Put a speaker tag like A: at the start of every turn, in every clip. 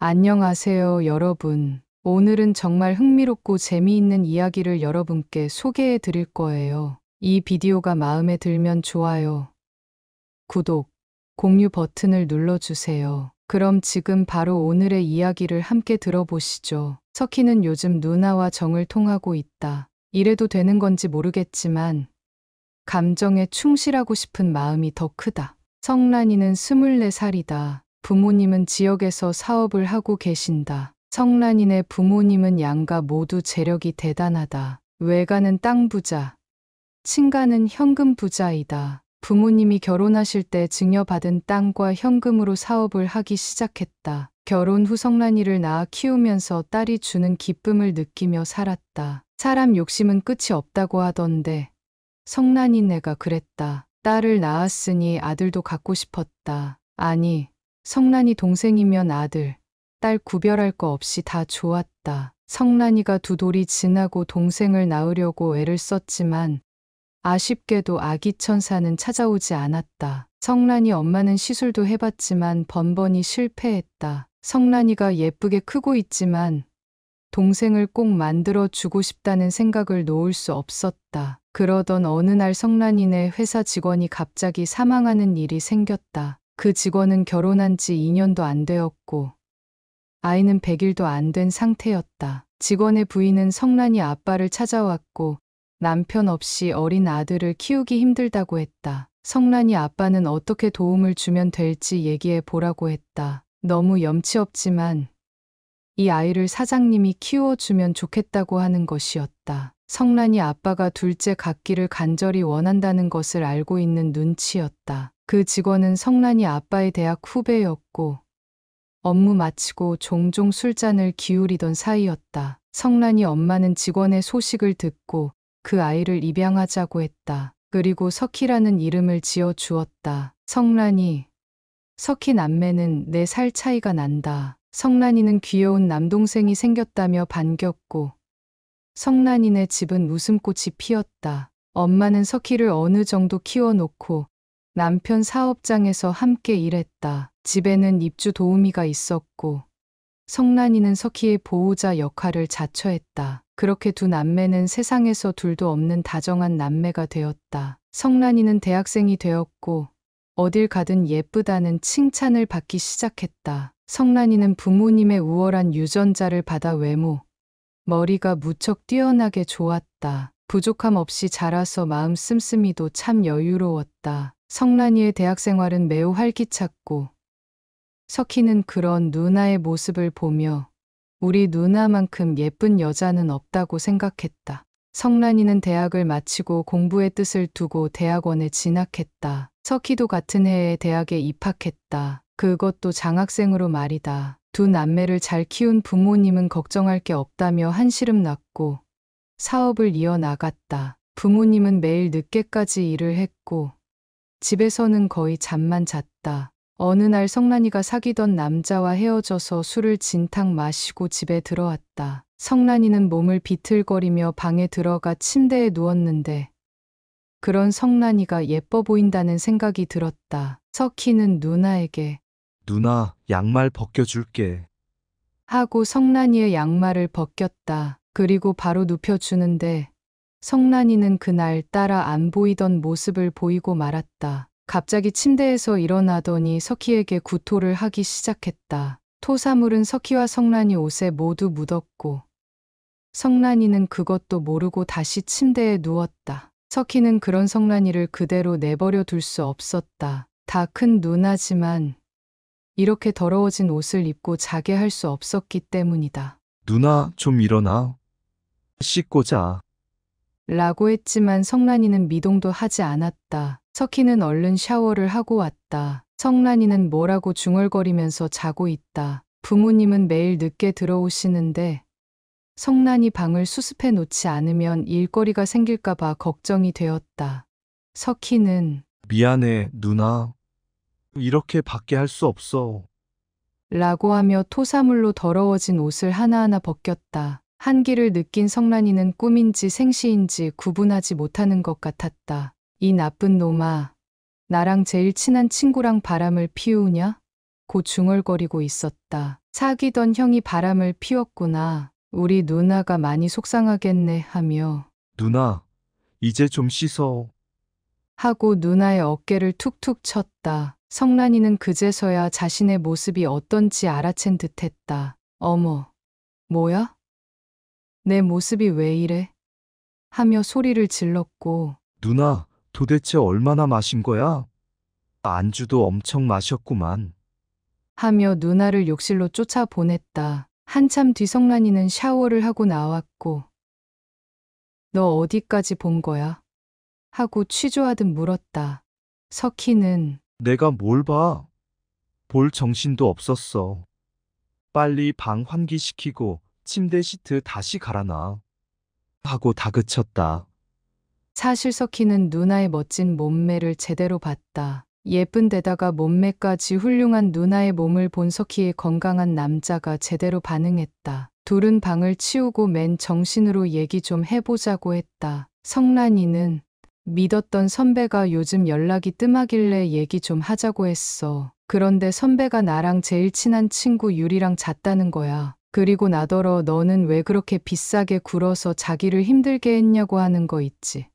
A: 안녕하세요, 여러분. 오늘은 정말 흥미롭고 재미있는 이야기를 여러분께 소개해 드릴 거예요. 이 비디오가 마음에 들면 좋아요. 구독, 공유 버튼을 눌러주세요. 그럼 지금 바로 오늘의 이야기를 함께 들어보시죠. 석희는 요즘 누나와 정을 통하고 있다. 이래도 되는 건지 모르겠지만 감정에 충실하고 싶은 마음이 더 크다. 성란이는 24살이다. 부모님은 지역에서 사업을 하고 계신다. 성란인의 부모님은 양가 모두 재력이 대단하다. 외가는 땅 부자, 친가는 현금 부자이다. 부모님이 결혼하실 때 증여받은 땅과 현금으로 사업을 하기 시작했다. 결혼 후 성란이를 낳아 키우면서 딸이 주는 기쁨을 느끼며 살았다. 사람 욕심은 끝이 없다고 하던데 성란이내가 그랬다. 딸을 낳았으니 아들도 갖고 싶었다. 아니, 성란이 동생이면 아들, 딸 구별할 거 없이 다 좋았다. 성란이가 두 돌이 지나고 동생을 낳으려고 애를 썼지만 아쉽게도 아기 천사는 찾아오지 않았다. 성란이 엄마는 시술도 해봤지만 번번이 실패했다. 성란이가 예쁘게 크고 있지만 동생을 꼭 만들어 주고 싶다는 생각을 놓을 수 없었다. 그러던 어느 날 성란이네 회사 직원이 갑자기 사망하는 일이 생겼다. 그 직원은 결혼한 지 2년도 안 되었고 아이는 100일도 안 된 상태였다. 직원의 부인은 성란이 아빠를 찾아왔고 남편 없이 어린 아들을 키우기 힘들다고 했다. 성란이 아빠는 어떻게 도움을 주면 될지 얘기해 보라고 했다. 너무 염치 없지만 이 아이를 사장님이 키워주면 좋겠다고 하는 것이었다. 성란이 아빠가 둘째 갖기를 간절히 원한다는 것을 알고 있는 눈치였다. 그 직원은 성란이 아빠의 대학 후배였고 업무 마치고 종종 술잔을 기울이던 사이였다. 성란이 엄마는 직원의 소식을 듣고 그 아이를 입양하자고 했다. 그리고 석희라는 이름을 지어 주었다. 성란이 석희 남매는 네살 차이가 난다. 성란이는 귀여운 남동생이 생겼다며 반겼고 성난이네 집은 웃음꽃이 피었다. 엄마는 석희를 어느 정도 키워놓고 남편 사업장에서 함께 일했다. 집에는 입주 도우미가 있었고 성란이는 석희의 보호자 역할을 자처했다. 그렇게 두 남매는 세상에서 둘도 없는 다정한 남매가 되었다. 성란이는 대학생이 되었고 어딜 가든 예쁘다는 칭찬을 받기 시작했다. 성란이는 부모님의 우월한 유전자를 받아 외모, 머리가 무척 뛰어나게 좋았다. 부족함 없이 자라서 마음 씀씀이도 참 여유로웠다. 성란이의 대학생활은 매우 활기찼고 석희는 그런 누나의 모습을 보며 우리 누나만큼 예쁜 여자는 없다고 생각했다. 성란이는 대학을 마치고 공부의 뜻을 두고 대학원에 진학했다. 석희도 같은 해에 대학에 입학했다. 그것도 장학생으로 말이다. 두 남매를 잘 키운 부모님은 걱정할 게 없다며 한시름 났고 사업을 이어나갔다. 부모님은 매일 늦게까지 일을 했고 집에서는 거의 잠만 잤다. 어느 날 성란이가 사귀던 남자와 헤어져서 술을 진탕 마시고 집에 들어왔다. 성란이는 몸을 비틀거리며 방에 들어가 침대에 누웠는데 그런 성란이가 예뻐 보인다는 생각이 들었다. 석희는 누나에게
B: 누나, 양말 벗겨줄게.
A: 하고 성란이의 양말을 벗겼다. 그리고 바로 눕혀주는데 성란이는 그날 따라 안 보이던 모습을 보이고 말았다. 갑자기 침대에서 일어나더니 석희에게 구토를 하기 시작했다. 토사물은 석희와 성란이 옷에 모두 묻었고 성란이는 그것도 모르고 다시 침대에 누웠다. 석희는 그런 성란이를 그대로 내버려 둘 수 없었다. 다 큰 누나지만 이렇게 더러워진 옷을 입고 자게 할 수 없었기 때문이다.
B: 누나, 좀 일어나. 씻고 자.
A: 라고 했지만 성란이는 미동도 하지 않았다. 석희는 얼른 샤워를 하고 왔다. 성란이는 뭐라고 중얼거리면서 자고 있다. 부모님은 매일 늦게 들어오시는데 성란이 방을 수습해 놓지 않으면 일거리가 생길까봐 걱정이 되었다. 석희는
B: 미안해, 누나. 이렇게밖에 할 수 없어.
A: 라고 하며 토사물로 더러워진 옷을 하나하나 벗겼다. 한기를 느낀 성란이는 꿈인지 생시인지 구분하지 못하는 것 같았다. 이 나쁜 놈아. 나랑 제일 친한 친구랑 바람을 피우냐? 고 중얼거리고 있었다. 사귀던 형이 바람을 피웠구나. 우리 누나가 많이 속상하겠네 하며
B: 누나, 이제 좀 씻어.
A: 하고 누나의 어깨를 툭툭 쳤다. 성란이는 그제서야 자신의 모습이 어떤지 알아챈 듯했다. 어머, 뭐야? 내 모습이 왜 이래? 하며 소리를 질렀고
B: 누나, 도대체 얼마나 마신 거야? 안주도 엄청 마셨구만.
A: 하며 누나를 욕실로 쫓아 보냈다. 한참 뒤 성란이는 샤워를 하고 나왔고 너 어디까지 본 거야? 하고 취조하듯 물었다. 석희는
B: 내가 뭘 봐? 볼 정신도 없었어. 빨리 방 환기시키고 침대 시트 다시 갈아놔. 하고 다그쳤다.
A: 사실 석희는 누나의 멋진 몸매를 제대로 봤다. 예쁜 데다가 몸매까지 훌륭한 누나의 몸을 본 석희의 건강한 남자가 제대로 반응했다. 둘은 방을 치우고 맨 정신으로 얘기 좀 해보자고 했다. 성란이는 믿었던 선배가 요즘 연락이 뜸하길래 얘기 좀 하자고 했어. 그런데 선배가 나랑 제일 친한 친구 유리랑 잤다는 거야. 그리고 나더러 너는 왜 그렇게 비싸게 굴어서 자기를 힘들게 했냐고 하는 거 있지.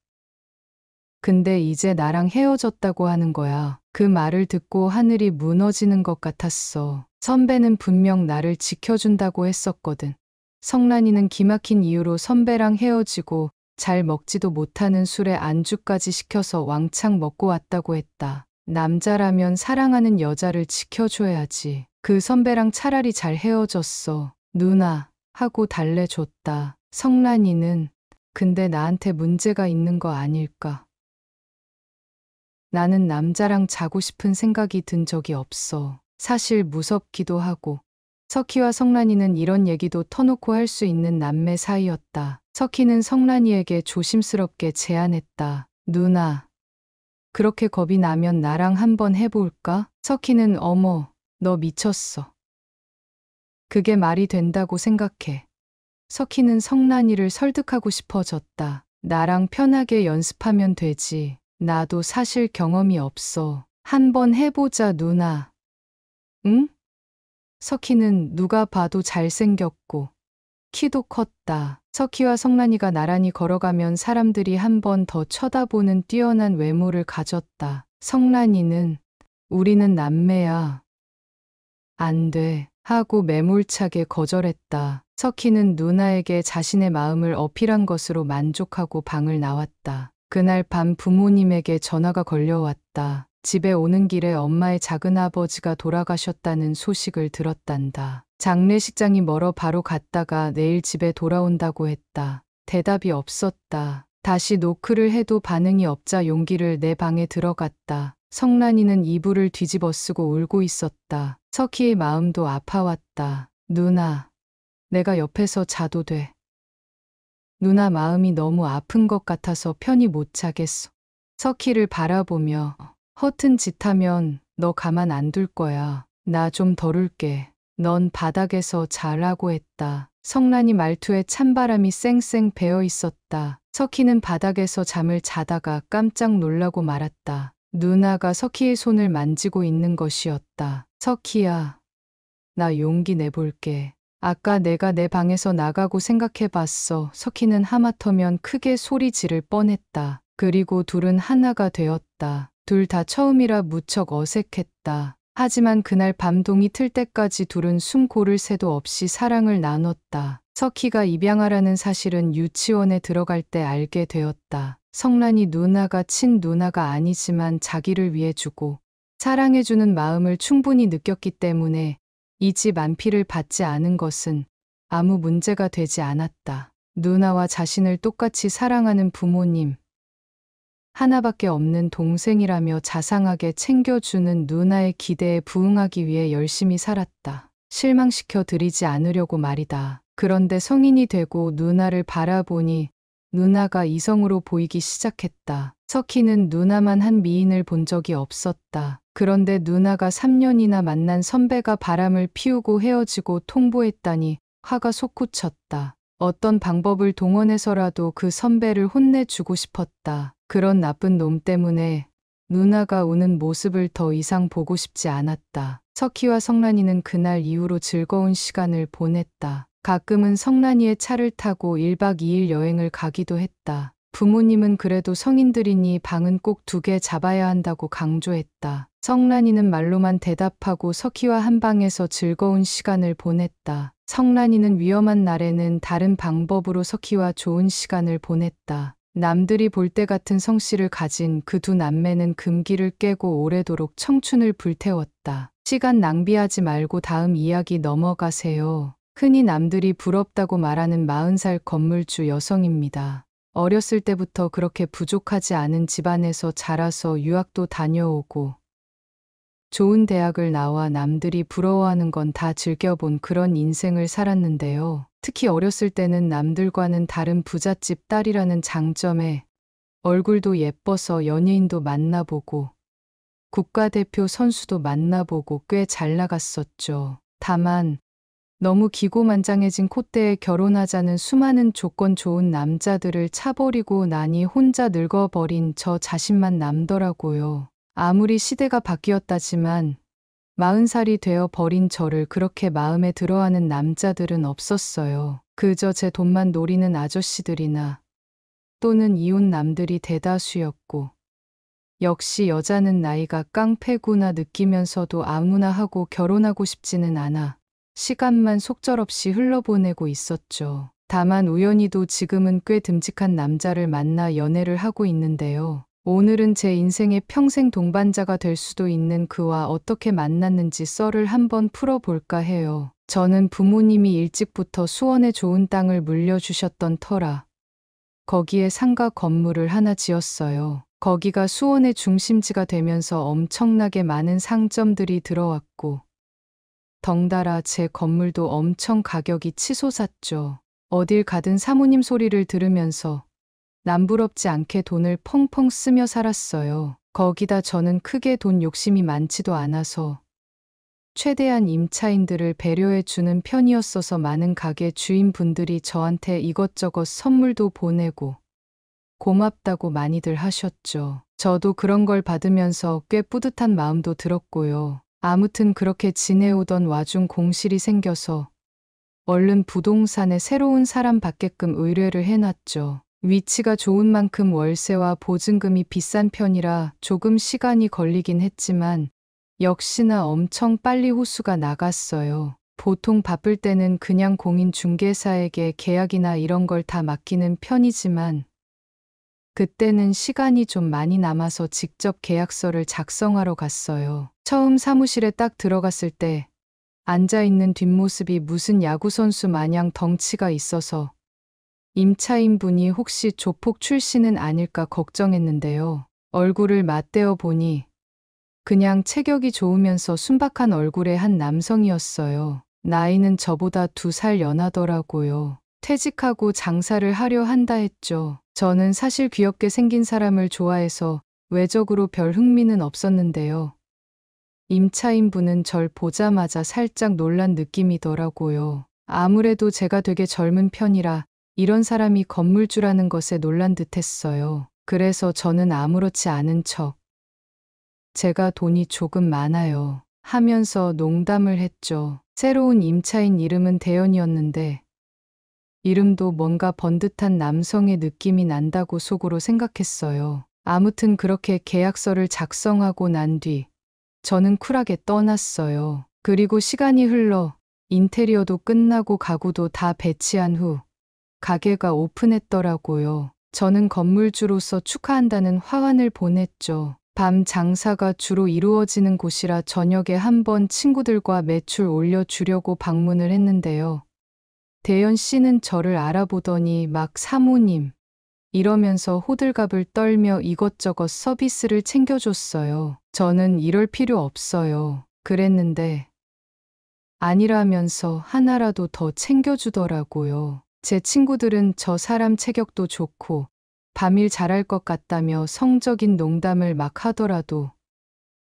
A: 근데 이제 나랑 헤어졌다고 하는 거야. 그 말을 듣고 하늘이 무너지는 것 같았어. 선배는 분명 나를 지켜준다고 했었거든. 성란이는 기막힌 이유로 선배랑 헤어지고 잘 먹지도 못하는 술에 안주까지 시켜서 왕창 먹고 왔다고 했다. 남자라면 사랑하는 여자를 지켜줘야지. 그 선배랑 차라리 잘 헤어졌어. 누나. 하고 달래줬다. 성란이는 근데 나한테 문제가 있는 거 아닐까. 나는 남자랑 자고 싶은 생각이 든 적이 없어. 사실 무섭기도 하고. 석희와 성란이는 이런 얘기도 터놓고 할 수 있는 남매 사이였다. 석희는 성란이에게 조심스럽게 제안했다. 누나. 그렇게 겁이 나면 나랑 한번 해볼까? 석희는 어머, 너 미쳤어. 그게 말이 된다고 생각해. 석희는 성란이를 설득하고 싶어졌다. 나랑 편하게 연습하면 되지. 나도 사실 경험이 없어. 한번 해보자, 누나. 응? 석희는 누가 봐도 잘생겼고 키도 컸다. 석희와 성란이가 나란히 걸어가면 사람들이 한 번 더 쳐다보는 뛰어난 외모를 가졌다. 성란이는 우리는 남매야. 안 돼. 하고 매몰차게 거절했다. 석희는 누나에게 자신의 마음을 어필한 것으로 만족하고 방을 나왔다. 그날 밤 부모님에게 전화가 걸려왔다. 집에 오는 길에 엄마의 작은 아버지가 돌아가셨다는 소식을 들었단다. 장례식장이 멀어 바로 갔다가 내일 집에 돌아온다고 했다. 대답이 없었다. 다시 노크를 해도 반응이 없자 용기를 내 방에 들어갔다. 성란이는 이불을 뒤집어 쓰고 울고 있었다. 석희의 마음도 아파왔다. 누나, 내가 옆에서 자도 돼. 누나 마음이 너무 아픈 것 같아서 편히 못 자겠어. 석희를 바라보며 허튼 짓 하면 너 가만 안 둘 거야. 나 좀 덜울게. 넌 바닥에서 자라고 했다. 성란이 말투에 찬바람이 쌩쌩 배어 있었다. 석희는 바닥에서 잠을 자다가 깜짝 놀라고 말았다. 누나가 석희의 손을 만지고 있는 것이었다. 석희야, 나 용기 내볼게. 아까 내가 내 방에서 나가고 생각해봤어. 석희는 하마터면 크게 소리 지를 뻔했다. 그리고 둘은 하나가 되었다. 둘 다 처음이라 무척 어색했다. 하지만 그날 밤동이 틀 때까지 둘은 숨 고를 새도 없이 사랑을 나눴다. 석희가 입양하라는 사실은 유치원에 들어갈 때 알게 되었다. 성란이 누나가 친 누나가 아니지만 자기를 위해 주고 사랑해주는 마음을 충분히 느꼈기 때문에 이 집 안피를 받지 않은 것은 아무 문제가 되지 않았다. 누나와 자신을 똑같이 사랑하는 부모님, 하나밖에 없는 동생이라며 자상하게 챙겨주는 누나의 기대에 부응하기 위해 열심히 살았다. 실망시켜 드리지 않으려고 말이다. 그런데 성인이 되고 누나를 바라보니 누나가 이성으로 보이기 시작했다. 석희는 누나만 한 미인을 본 적이 없었다. 그런데 누나가 3년이나 만난 선배가 바람을 피우고 헤어지고 통보했다니 화가 솟구쳤다. 어떤 방법을 동원해서라도 그 선배를 혼내주고 싶었다. 그런 나쁜 놈 때문에 누나가 우는 모습을 더 이상 보고 싶지 않았다. 석희와 성란이는 그날 이후로 즐거운 시간을 보냈다. 가끔은 성란이의 차를 타고 1박 2일 여행을 가기도 했다. 부모님은 그래도 성인들이니 방은 꼭 두 개 잡아야 한다고 강조했다. 성란이는 말로만 대답하고 석희와 한 방에서 즐거운 시간을 보냈다. 성란이는 위험한 날에는 다른 방법으로 석희와 좋은 시간을 보냈다. 남들이 볼 때 같은 성씨를 가진 그 두 남매는 금기를 깨고 오래도록 청춘을 불태웠다. 시간 낭비하지 말고 다음 이야기 넘어가세요. 흔히 남들이 부럽다고 말하는 40살 건물주 여성입니다. 어렸을 때부터 그렇게 부족하지 않은 집안에서 자라서 유학도 다녀오고 좋은 대학을 나와 남들이 부러워하는 건 다 즐겨본 그런 인생을 살았는데요. 특히 어렸을 때는 남들과는 다른 부잣집 딸이라는 장점에 얼굴도 예뻐서 연예인도 만나보고 국가대표 선수도 만나보고 꽤 잘 나갔었죠. 다만 너무 기고만장해진 콧대에 결혼하자는 수많은 조건 좋은 남자들을 차버리고 나니 혼자 늙어버린 저 자신만 남더라고요. 아무리 시대가 바뀌었다지만 40살이 되어 버린 저를 그렇게 마음에 들어하는 남자들은 없었어요. 그저 제 돈만 노리는 아저씨들이나 또는 이웃 남들이 대다수였고 역시 여자는 나이가 깡패구나 느끼면서도 아무나 하고 결혼하고 싶지는 않아 시간만 속절없이 흘러보내고 있었죠. 다만 우연히도 지금은 꽤 듬직한 남자를 만나 연애를 하고 있는데요. 오늘은 제 인생의 평생 동반자가 될 수도 있는 그와 어떻게 만났는지 썰을 한번 풀어볼까 해요. 저는 부모님이 일찍부터 수원에 좋은 땅을 물려주셨던 터라 거기에 상가 건물을 하나 지었어요. 거기가 수원의 중심지가 되면서 엄청나게 많은 상점들이 들어왔고 덩달아 제 건물도 엄청 가격이 치솟았죠. 어딜 가든 사모님 소리를 들으면서 남부럽지 않게 돈을 펑펑 쓰며 살았어요. 거기다 저는 크게 돈 욕심이 많지도 않아서 최대한 임차인들을 배려해 주는 편이었어서 많은 가게 주인분들이 저한테 이것저것 선물도 보내고 고맙다고 많이들 하셨죠. 저도 그런 걸 받으면서 꽤 뿌듯한 마음도 들었고요. 아무튼 그렇게 지내오던 와중 공실이 생겨서 얼른 부동산에 새로운 사람 받게끔 의뢰를 해놨죠. 위치가 좋은 만큼 월세와 보증금이 비싼 편이라 조금 시간이 걸리긴 했지만 역시나 엄청 빨리 호수가 나갔어요. 보통 바쁠 때는 그냥 공인 중개사에게 계약이나 이런 걸 다 맡기는 편이지만 그때는 시간이 좀 많이 남아서 직접 계약서를 작성하러 갔어요. 처음 사무실에 딱 들어갔을 때 앉아있는 뒷모습이 무슨 야구선수 마냥 덩치가 있어서 임차인분이 혹시 조폭 출신은 아닐까 걱정했는데요. 얼굴을 맞대어 보니 그냥 체격이 좋으면서 순박한 얼굴의 한 남성이었어요. 나이는 저보다 두 살 연하더라고요. 퇴직하고 장사를 하려 한다 했죠. 저는 사실 귀엽게 생긴 사람을 좋아해서 외적으로 별 흥미는 없었는데요. 임차인분은 절 보자마자 살짝 놀란 느낌이더라고요. 아무래도 제가 되게 젊은 편이라 이런 사람이 건물주라는 것에 놀란 듯 했어요. 그래서 저는 아무렇지 않은 척 제가 돈이 조금 많아요 하면서 농담을 했죠. 새로운 임차인 이름은 대현이었는데 이름도 뭔가 번듯한 남성의 느낌이 난다고 속으로 생각했어요. 아무튼 그렇게 계약서를 작성하고 난 뒤 저는 쿨하게 떠났어요. 그리고 시간이 흘러 인테리어도 끝나고 가구도 다 배치한 후 가게가 오픈했더라고요. 저는 건물주로서 축하한다는 화환을 보냈죠. 밤 장사가 주로 이루어지는 곳이라 저녁에 한 번 친구들과 매출 올려주려고 방문을 했는데요. 대현 씨는 저를 알아보더니 막 사모님 이러면서 호들갑을 떨며 이것저것 서비스를 챙겨줬어요. 저는 이럴 필요 없어요. 그랬는데 아니라면서 하나라도 더 챙겨주더라고요. 제 친구들은 저 사람 체격도 좋고 밤일 잘할 것 같다며 성적인 농담을 막 하더라도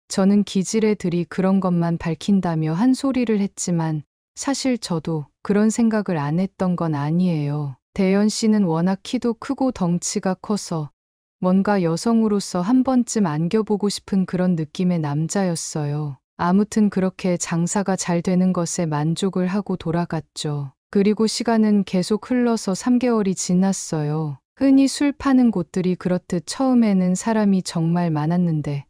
A: 저는 기질의 들이 그런 것만 밝힌다며 한 소리를 했지만 사실 저도 그런 생각을 안 했던 건 아니에요. 대현 씨는 워낙 키도 크고 덩치가 커서 뭔가 여성으로서 한 번쯤 안겨보고 싶은 그런 느낌의 남자였어요. 아무튼 그렇게 장사가 잘 되는 것에 만족을 하고 돌아갔죠. 그리고 시간은 계속 흘러서 3개월이 지났어요. 흔히 술 파는 곳들이 그렇듯 처음에는 사람이 정말 많았는데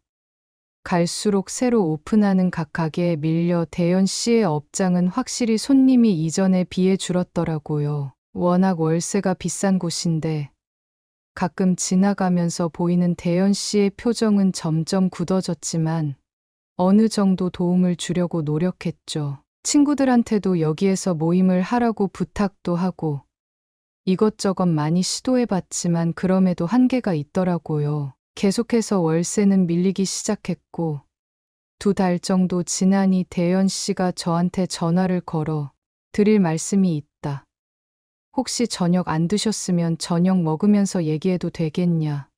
A: 갈수록 새로 오픈하는 각 가게에 밀려 대현 씨의 업장은 확실히 손님이 이전에 비해 줄었더라고요. 워낙 월세가 비싼 곳인데 가끔 지나가면서 보이는 대현 씨의 표정은 점점 굳어졌지만 어느 정도 도움을 주려고 노력했죠. 친구들한테도 여기에서 모임을 하라고 부탁도 하고 이것저것 많이 시도해봤지만 그럼에도 한계가 있더라고요. 계속해서 월세는 밀리기 시작했고 두 달 정도 지나니 대현 씨가 저한테 전화를 걸어 드릴 말씀이 있다. 혹시 저녁 안 드셨으면 저녁 먹으면서 얘기해도 되겠냐.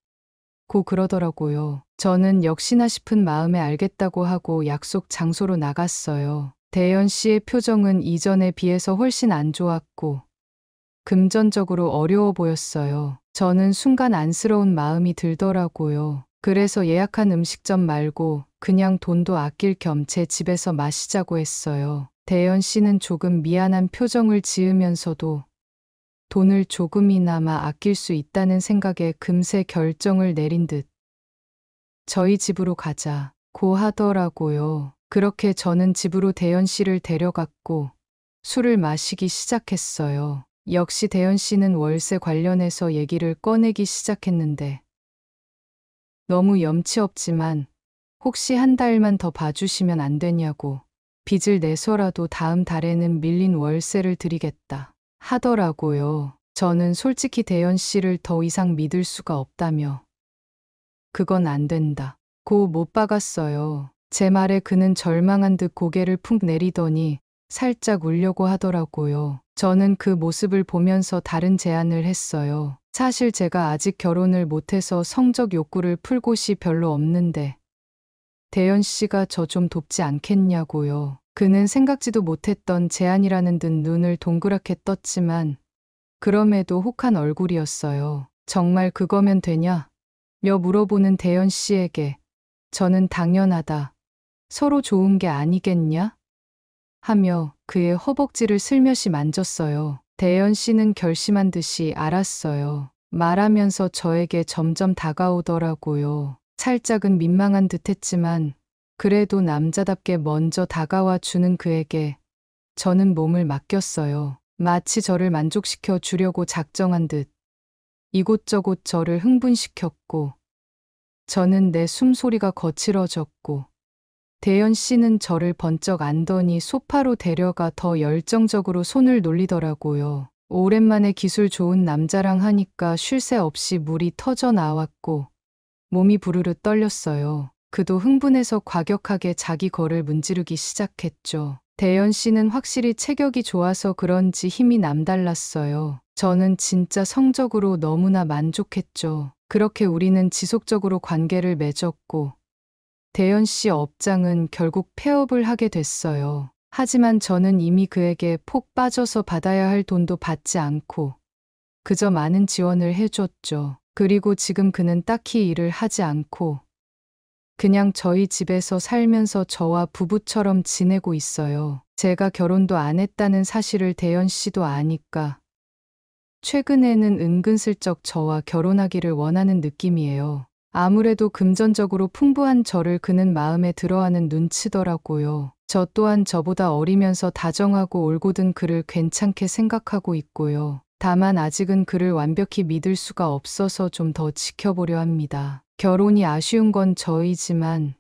A: 고 그러더라고요. 저는 역시나 싶은 마음에 알겠다고 하고 약속 장소로 나갔어요. 대현 씨의 표정은 이전에 비해서 훨씬 안 좋았고 금전적으로 어려워 보였어요. 저는 순간 안쓰러운 마음이 들더라고요. 그래서 예약한 음식점 말고 그냥 돈도 아낄 겸 제 집에서 마시자고 했어요. 대현 씨는 조금 미안한 표정을 지으면서도 돈을 조금이나마 아낄 수 있다는 생각에 금세 결정을 내린 듯 저희 집으로 가자 고 하더라고요. 그렇게 저는 집으로 대현 씨를 데려갔고 술을 마시기 시작했어요. 역시 대현 씨는 월세 관련해서 얘기를 꺼내기 시작했는데 너무 염치 없지만 혹시 한 달만 더 봐주시면 안 되냐고 빚을 내서라도 다음 달에는 밀린 월세를 드리겠다 하더라고요. 저는 솔직히 대현 씨를 더 이상 믿을 수가 없다며 그건 안 된다. 고 못 박았어요. 제 말에 그는 절망한 듯 고개를 푹 내리더니 살짝 울려고 하더라고요. 저는 그 모습을 보면서 다른 제안을 했어요. 사실 제가 아직 결혼을 못해서 성적 욕구를 풀 곳이 별로 없는데 대현 씨가 저 좀 돕지 않겠냐고요. 그는 생각지도 못했던 제안이라는 듯 눈을 동그랗게 떴지만 그럼에도 혹한 얼굴이었어요. 정말 그거면 되냐? 며 물어보는 대현 씨에게 저는 당연하다. 서로 좋은 게 아니겠냐? 하며 그의 허벅지를 슬며시 만졌어요. 대현 씨는 결심한 듯이 알았어요. 말하면서 저에게 점점 다가오더라고요. 살짝은 민망한 듯 했지만 그래도 남자답게 먼저 다가와 주는 그에게 저는 몸을 맡겼어요. 마치 저를 만족시켜 주려고 작정한 듯 이곳저곳 저를 흥분시켰고 저는 내 숨소리가 거칠어졌고 대현 씨는 저를 번쩍 안더니 소파로 데려가 더 열정적으로 손을 놀리더라고요. 오랜만에 기술 좋은 남자랑 하니까 쉴 새 없이 물이 터져 나왔고 몸이 부르르 떨렸어요. 그도 흥분해서 과격하게 자기 거를 문지르기 시작했죠. 대현 씨는 확실히 체격이 좋아서 그런지 힘이 남달랐어요. 저는 진짜 성적으로 너무나 만족했죠. 그렇게 우리는 지속적으로 관계를 맺었고 대현 씨 업장은 결국 폐업을 하게 됐어요. 하지만 저는 이미 그에게 폭 빠져서 받아야 할 돈도 받지 않고 그저 많은 지원을 해줬죠. 그리고 지금 그는 딱히 일을 하지 않고 그냥 저희 집에서 살면서 저와 부부처럼 지내고 있어요. 제가 결혼도 안 했다는 사실을 대현 씨도 아니까 최근에는 은근슬쩍 저와 결혼하기를 원하는 느낌이에요. 아무래도 금전적으로 풍부한 저를 그는 마음에 들어하는 눈치더라고요. 저 또한 저보다 어리면서 다정하고 올곧은 그를 괜찮게 생각하고 있고요. 다만 아직은 그를 완벽히 믿을 수가 없어서 좀 더 지켜보려 합니다. 결혼이 아쉬운 건 저이지만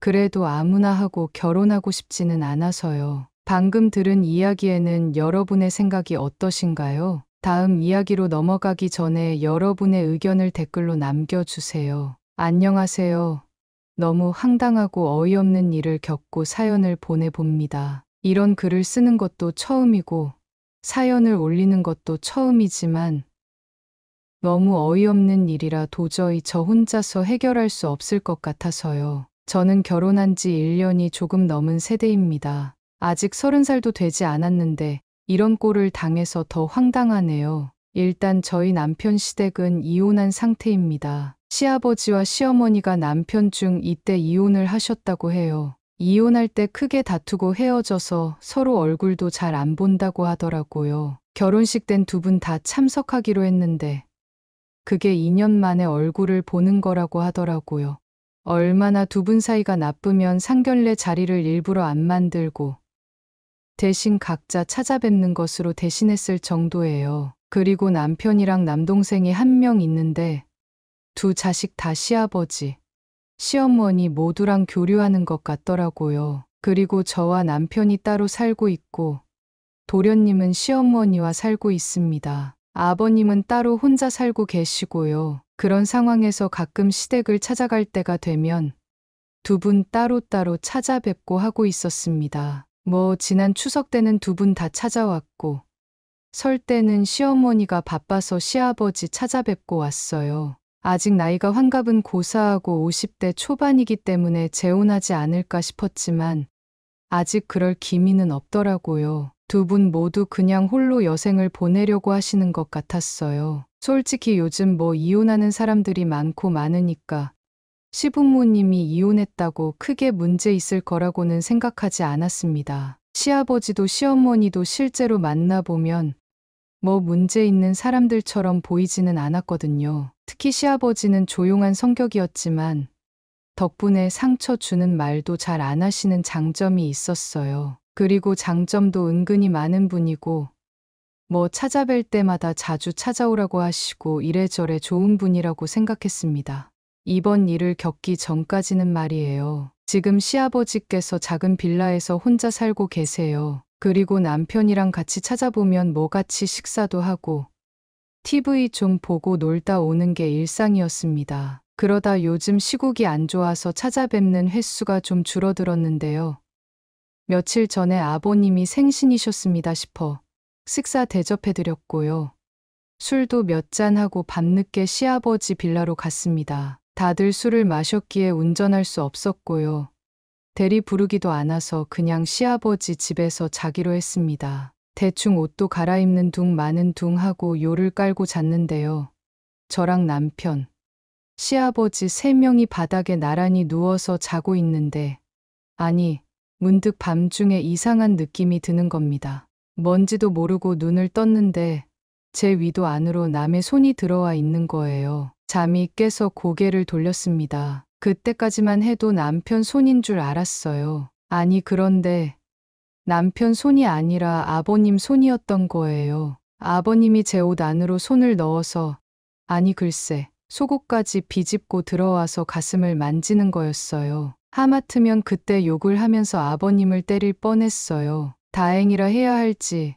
A: 그래도 아무나 하고 결혼하고 싶지는 않아서요. 방금 들은 이야기에는 여러분의 생각이 어떠신가요? 다음 이야기로 넘어가기 전에 여러분의 의견을 댓글로 남겨주세요. 안녕하세요. 너무 황당하고 어이없는 일을 겪고 사연을 보내봅니다. 이런 글을 쓰는 것도 처음이고 사연을 올리는 것도 처음이지만 너무 어이없는 일이라 도저히 저 혼자서 해결할 수 없을 것 같아서요. 저는 결혼한 지 1년이 조금 넘은 세대입니다. 아직 30살도 되지 않았는데 이런 꼴을 당해서 더 황당하네요. 일단 저희 남편 시댁은 이혼한 상태입니다. 시아버지와 시어머니가 남편 중 이때 이혼을 하셨다고 해요. 이혼할 때 크게 다투고 헤어져서 서로 얼굴도 잘 안 본다고 하더라고요. 결혼식 땐 두 분 다 참석하기로 했는데 그게 2년 만에 얼굴을 보는 거라고 하더라고요. 얼마나 두 분 사이가 나쁘면 상견례 자리를 일부러 안 만들고 대신 각자 찾아뵙는 것으로 대신했을 정도예요. 그리고 남편이랑 남동생이 한 명 있는데 두 자식 다 시아버지, 시어머니 모두랑 교류하는 것 같더라고요. 그리고 저와 남편이 따로 살고 있고 도련님은 시어머니와 살고 있습니다. 아버님은 따로 혼자 살고 계시고요. 그런 상황에서 가끔 시댁을 찾아갈 때가 되면 두 분 따로따로 찾아뵙고 하고 있었습니다. 뭐 지난 추석 때는 두 분 다 찾아왔고 설 때는 시어머니가 바빠서 시아버지 찾아뵙고 왔어요. 아직 나이가 환갑은 고사하고 50대 초반이기 때문에 재혼하지 않을까 싶었지만 아직 그럴 기미는 없더라고요. 두 분 모두 그냥 홀로 여생을 보내려고 하시는 것 같았어요. 솔직히 요즘 뭐 이혼하는 사람들이 많고 많으니까 시부모님이 이혼했다고 크게 문제 있을 거라고는 생각하지 않았습니다. 시아버지도 시어머니도 실제로 만나보면 뭐 문제 있는 사람들처럼 보이지는 않았거든요. 특히 시아버지는 조용한 성격이었지만 덕분에 상처 주는 말도 잘 안 하시는 장점이 있었어요. 그리고 장점도 은근히 많은 분이고 뭐 찾아뵐 때마다 자주 찾아오라고 하시고 이래저래 좋은 분이라고 생각했습니다. 이번 일을 겪기 전까지는 말이에요. 지금 시아버지께서 작은 빌라에서 혼자 살고 계세요. 그리고 남편이랑 같이 찾아보면 뭐 같이 식사도 하고 TV 좀 보고 놀다 오는 게 일상이었습니다. 그러다 요즘 시국이 안 좋아서 찾아뵙는 횟수가 좀 줄어들었는데요. 며칠 전에 아버님이 생신이셨습니다 싶어 식사 대접해드렸고요. 술도 몇 잔하고 밤늦게 시아버지 빌라로 갔습니다. 다들 술을 마셨기에 운전할 수 없었고요. 대리 부르기도 않아서 그냥 시아버지 집에서 자기로 했습니다. 대충 옷도 갈아입는 둥 마는 둥 하고 요를 깔고 잤는데요. 저랑 남편, 시아버지 세 명이 바닥에 나란히 누워서 자고 있는데, 아니, 문득 밤중에 이상한 느낌이 드는 겁니다. 뭔지도 모르고 눈을 떴는데, 제 위도 안으로 남의 손이 들어와 있는 거예요. 잠이 깨서 고개를 돌렸습니다. 그때까지만 해도 남편 손인 줄 알았어요. 아니 그런데 남편 손이 아니라 아버님 손이었던 거예요. 아버님이 제 옷 안으로 손을 넣어서 아니 글쎄 속옷까지 비집고 들어와서 가슴을 만지는 거였어요. 하마터면 그때 욕을 하면서 아버님을 때릴 뻔했어요. 다행이라 해야 할지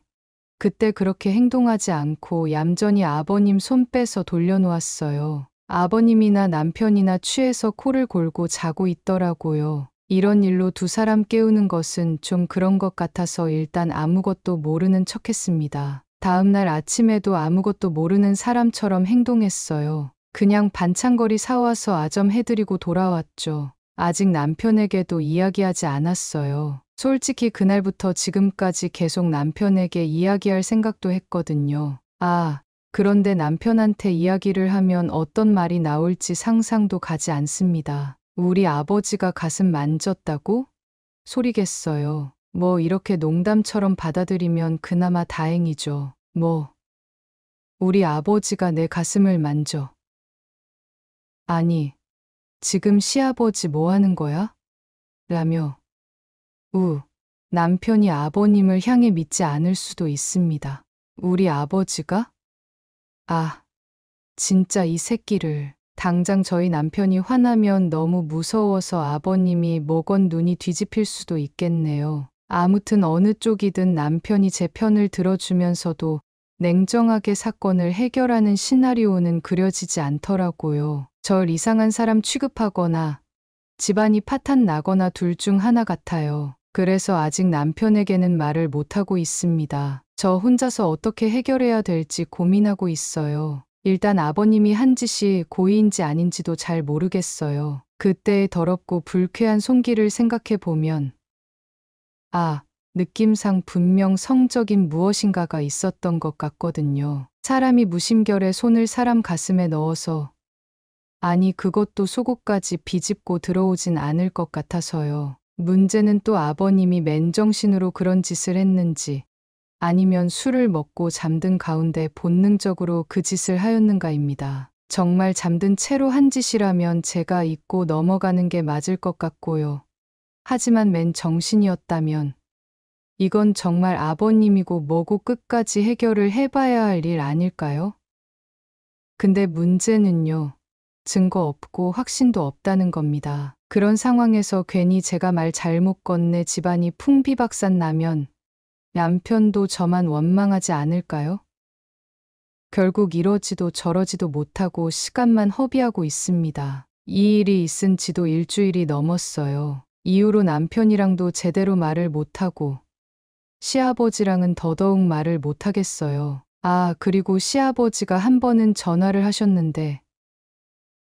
A: 그때 그렇게 행동하지 않고 얌전히 아버님 손 빼서 돌려놓았어요. 아버님이나 남편이나 취해서 코를 골고 자고 있더라고요. 이런 일로 두 사람 깨우는 것은 좀 그런 것 같아서 일단 아무것도 모르는 척 했습니다. 다음날 아침에도 아무것도 모르는 사람처럼 행동했어요. 그냥 반찬거리 사와서 아점 해드리고 돌아왔죠. 아직 남편에게도 이야기하지 않았어요. 솔직히 그날부터 지금까지 계속 남편에게 이야기할 생각도 했거든요. 아, 그런데 남편한테 이야기를 하면 어떤 말이 나올지 상상도 가지 않습니다. 우리 아버지가 가슴 만졌다고? 소리겠어요. 뭐 이렇게 농담처럼 받아들이면 그나마 다행이죠. 뭐. 우리 아버지가 내 가슴을 만져. 아니, 지금 시아버지 뭐 하는 거야? 라며 우. 남편이 아버님을 향해 믿지 않을 수도 있습니다. 우리 아버지가? 아, 진짜 이 새끼를. 당장 저희 남편이 화나면 너무 무서워서 아버님이 먹건 눈이 뒤집힐 수도 있겠네요. 아무튼 어느 쪽이든 남편이 제 편을 들어주면서도 냉정하게 사건을 해결하는 시나리오는 그려지지 않더라고요. 절 이상한 사람 취급하거나 집안이 파탄 나거나 둘 중 하나 같아요. 그래서 아직 남편에게는 말을 못하고 있습니다. 저 혼자서 어떻게 해결해야 될지 고민하고 있어요. 일단 아버님이 한 짓이 고의인지 아닌지도 잘 모르겠어요. 그때의 더럽고 불쾌한 손길을 생각해 보면 아, 느낌상 분명 성적인 무엇인가가 있었던 것 같거든요. 사람이 무심결에 손을 사람 가슴에 넣어서 아니 그것도 속옷까지 비집고 들어오진 않을 것 같아서요. 문제는 또 아버님이 맨정신으로 그런 짓을 했는지 아니면 술을 먹고 잠든 가운데 본능적으로 그 짓을 하였는가입니다. 정말 잠든 채로 한 짓이라면 제가 잊고 넘어가는 게 맞을 것 같고요. 하지만 맨 정신이었다면 이건 정말 아버님이고 뭐고 끝까지 해결을 해봐야 할 일 아닐까요? 근데 문제는요. 증거 없고 확신도 없다는 겁니다. 그런 상황에서 괜히 제가 말 잘못 건네 집안이 풍비박산 나면 남편도 저만 원망하지 않을까요? 결국 이러지도 저러지도 못하고 시간만 허비하고 있습니다. 이 일이 있은 지도 일주일이 넘었어요. 이후로 남편이랑도 제대로 말을 못하고 시아버지랑은 더더욱 말을 못하겠어요. 아, 그리고 시아버지가 한 번은 전화를 하셨는데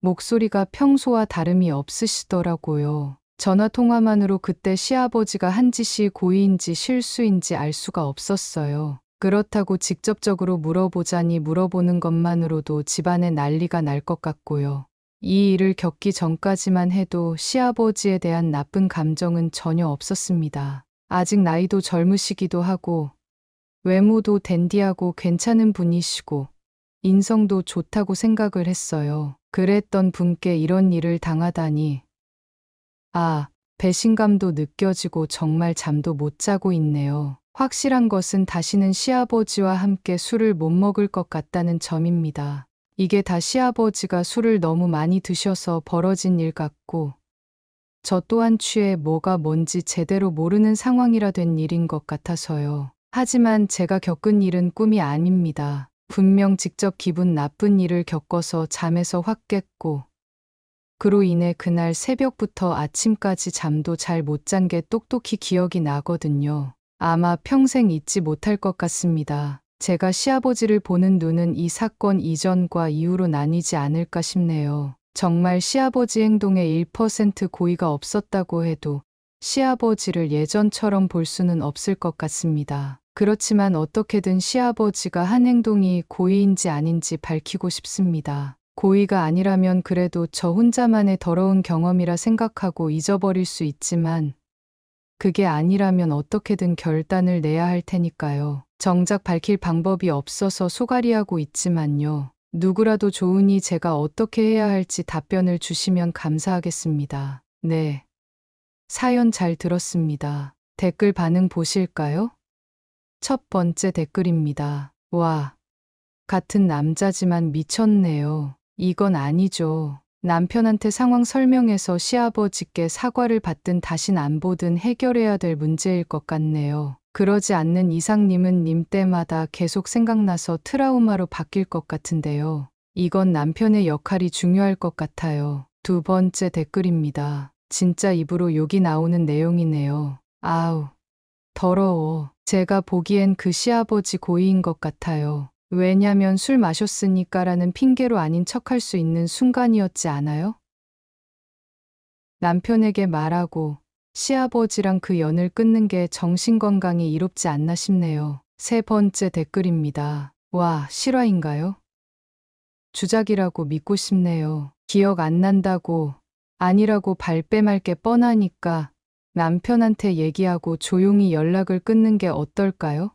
A: 목소리가 평소와 다름이 없으시더라고요. 전화 통화만으로 그때 시아버지가 한 짓이 고의인지 실수인지 알 수가 없었어요. 그렇다고 직접적으로 물어보자니 물어보는 것만으로도 집안에 난리가 날 것 같고요. 이 일을 겪기 전까지만 해도 시아버지에 대한 나쁜 감정은 전혀 없었습니다. 아직 나이도 젊으시기도 하고 외모도 댄디하고 괜찮은 분이시고 인성도 좋다고 생각을 했어요. 그랬던 분께 이런 일을 당하다니. 아, 배신감도 느껴지고 정말 잠도 못 자고 있네요. 확실한 것은 다시는 시아버지와 함께 술을 못 먹을 것 같다는 점입니다. 이게 다 시아버지가 술을 너무 많이 드셔서 벌어진 일 같고, 저 또한 취해 뭐가 뭔지 제대로 모르는 상황이라 된 일인 것 같아서요. 하지만 제가 겪은 일은 꿈이 아닙니다. 분명 직접 기분 나쁜 일을 겪어서 잠에서 확 깼고 그로 인해 그날 새벽부터 아침까지 잠도 잘 못 잔 게 똑똑히 기억이 나거든요. 아마 평생 잊지 못할 것 같습니다. 제가 시아버지를 보는 눈은 이 사건 이전과 이후로 나뉘지 않을까 싶네요. 정말 시아버지 행동에 1% 고의가 없었다고 해도 시아버지를 예전처럼 볼 수는 없을 것 같습니다. 그렇지만 어떻게든 시아버지가 한 행동이 고의인지 아닌지 밝히고 싶습니다. 고의가 아니라면 그래도 저 혼자만의 더러운 경험이라 생각하고 잊어버릴 수 있지만 그게 아니라면 어떻게든 결단을 내야 할 테니까요. 정작 밝힐 방법이 없어서 소가리하고 있지만요. 누구라도 좋으니 제가 어떻게 해야 할지 답변을 주시면 감사하겠습니다. 네. 사연 잘 들었습니다. 댓글 반응 보실까요? 첫 번째 댓글입니다. 와, 같은 남자지만 미쳤네요. 이건 아니죠. 남편한테 상황 설명해서 시아버지께 사과를 받든 다신 안 보든 해결해야 될 문제일 것 같네요. 그러지 않는 이상님은 님 때마다 계속 생각나서 트라우마로 바뀔 것 같은데요. 이건 남편의 역할이 중요할 것 같아요. 두 번째 댓글입니다. 진짜 입으로 욕이 나오는 내용이네요. 아우, 더러워. 제가 보기엔 그 시아버지 고의인 것 같아요. 왜냐면 술 마셨으니까라는 핑계로 아닌 척할 수 있는 순간이었지 않아요? 남편에게 말하고 시아버지랑 그 연을 끊는 게정신건강에 이롭지 않나 싶네요. 세 번째 댓글입니다. 와, 실화인가요? 주작이라고 믿고 싶네요. 기억 안 난다고, 아니라고 발뺌할 게 뻔하니까 남편한테 얘기하고 조용히 연락을 끊는 게 어떨까요?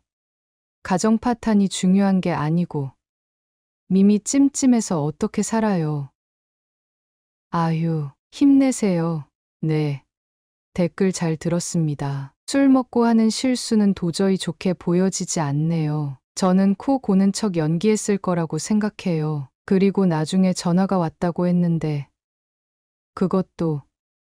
A: 가정 파탄이 중요한 게 아니고 미미 찜찜해서 어떻게 살아요? 아유, 힘내세요. 네. 댓글 잘 들었습니다. 술 먹고 하는 실수는 도저히 좋게 보여지지 않네요. 저는 코 고는 척 연기했을 거라고 생각해요. 그리고 나중에 전화가 왔다고 했는데 그것도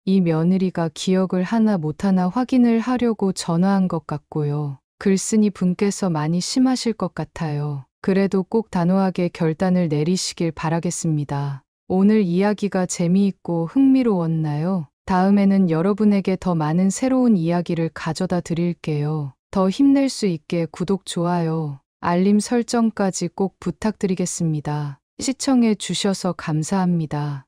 A: 이 며느리가 기억을 하나 못하나 확인을 하려고 전화한 것 같고요. 글쓴이 분께서 많이 심하실 것 같아요. 그래도 꼭 단호하게 결단을 내리시길 바라겠습니다. 오늘 이야기가 재미있고 흥미로웠나요? 다음에는 여러분에게 더 많은 새로운 이야기를 가져다 드릴게요. 더 힘낼 수 있게 구독, 좋아요, 알림 설정까지 꼭 부탁드리겠습니다. 시청해 주셔서 감사합니다.